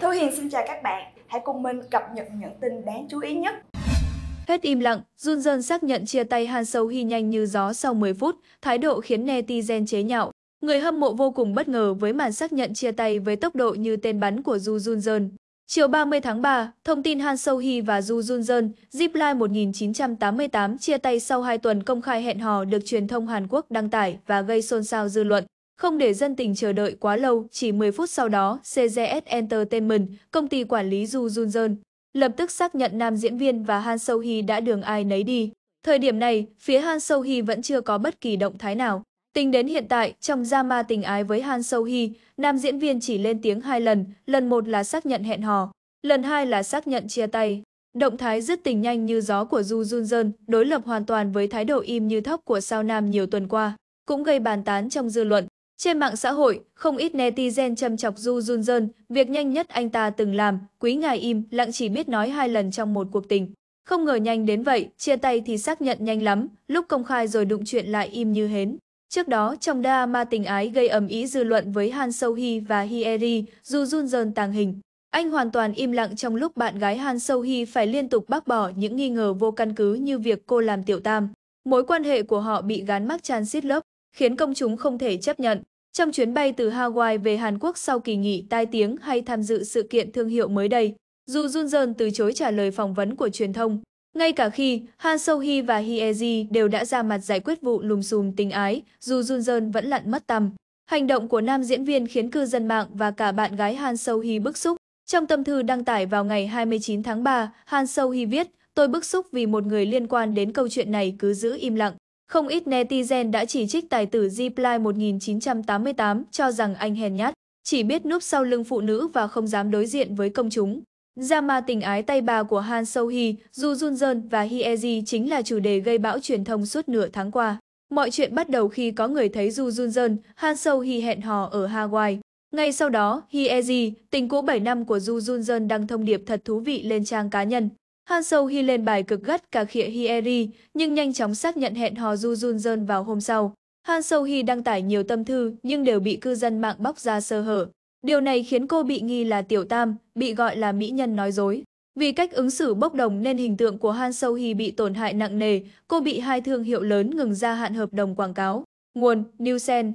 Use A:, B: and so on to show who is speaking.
A: Thu Hiền xin chào các bạn. Hãy cùng mình cập nhật những tin đáng chú ý nhất. Hết im lặng, Jun Jun xác nhận chia tay Han Sâu Hee nhanh như gió sau 10 phút, thái độ khiến netizen chế nhạo. Người hâm mộ vô cùng bất ngờ với màn xác nhận chia tay với tốc độ như tên bắn của Ju Jun Jun. Chiều 30 tháng 3, thông tin Han Sâu Hee và Ju Jun Jun, Line 1988 chia tay sau 2 tuần công khai hẹn hò được truyền thông Hàn Quốc đăng tải và gây xôn xao dư luận. Không để dân tình chờ đợi quá lâu, chỉ 10 phút sau đó, CJS Entertainment, công ty quản lý Ju Jun Jeon, lập tức xác nhận nam diễn viên và Han So Hee đã đường ai nấy đi. Thời điểm này, phía Han So Hee vẫn chưa có bất kỳ động thái nào. Tính đến hiện tại, trong drama tình ái với Han So Hee, nam diễn viên chỉ lên tiếng hai lần, lần một là xác nhận hẹn hò, lần hai là xác nhận chia tay. Động thái dứt tình nhanh như gió của Ju Jun Jeon đối lập hoàn toàn với thái độ im như thóc của sao nam nhiều tuần qua, cũng gây bàn tán trong dư luận. Trên mạng xã hội, không ít netizen châm chọc Du Jun Jun, việc nhanh nhất anh ta từng làm, quý ngài im, lặng chỉ biết nói hai lần trong một cuộc tình. Không ngờ nhanh đến vậy, chia tay thì xác nhận nhanh lắm, lúc công khai rồi đụng chuyện lại im như hến. Trước đó, trong ma tình ái gây ầm ĩ dư luận với Han Seo Hee và Hyeri, Du Jun Jun tàng hình. Anh hoàn toàn im lặng trong lúc bạn gái Han Seo Hee phải liên tục bác bỏ những nghi ngờ vô căn cứ như việc cô làm tiểu tam. Mối quan hệ của họ bị gán mắc chan xít lớp, khiến công chúng không thể chấp nhận. Trong chuyến bay từ Hawaii về Hàn Quốc sau kỳ nghỉ tai tiếng hay tham dự sự kiện thương hiệu mới đây, dù Jun từ chối trả lời phỏng vấn của truyền thông, ngay cả khi Han So-hee và Hee ji đều đã ra mặt giải quyết vụ lùm xùm tình ái, dù Jun vẫn lặn mất tầm. Hành động của nam diễn viên khiến cư dân mạng và cả bạn gái Han So-hee bức xúc. Trong tâm thư đăng tải vào ngày 29 tháng 3, Han So-hee viết, tôi bức xúc vì một người liên quan đến câu chuyện này cứ giữ im lặng. Không ít netizen đã chỉ trích tài tử Zipline 1988 cho rằng anh hèn nhát, chỉ biết núp sau lưng phụ nữ và không dám đối diện với công chúng. Drama tình ái tay bà của Han So-hee, Ju Jun Jeon và Hye-ji chính là chủ đề gây bão truyền thông suốt nửa tháng qua. Mọi chuyện bắt đầu khi có người thấy Ju Jun Jeon, Han So-hee hẹn hò ở Hawaii. Ngay sau đó, Hye-ji, tình cũ 7 năm của Ju Jun Jeon đăng thông điệp thật thú vị lên trang cá nhân. Han Sâu Hi lên bài cực gắt cả khịa Hyeri, nhưng nhanh chóng xác nhận hẹn hò Du Jun Jun vào hôm sau. Han Sâu Hi đăng tải nhiều tâm thư nhưng đều bị cư dân mạng bóc ra sơ hở. Điều này khiến cô bị nghi là tiểu tam, bị gọi là mỹ nhân nói dối. Vì cách ứng xử bốc đồng nên hình tượng của Han Sâu Hi bị tổn hại nặng nề, cô bị hai thương hiệu lớn ngừng gia hạn hợp đồng quảng cáo. Nguồn, Newsen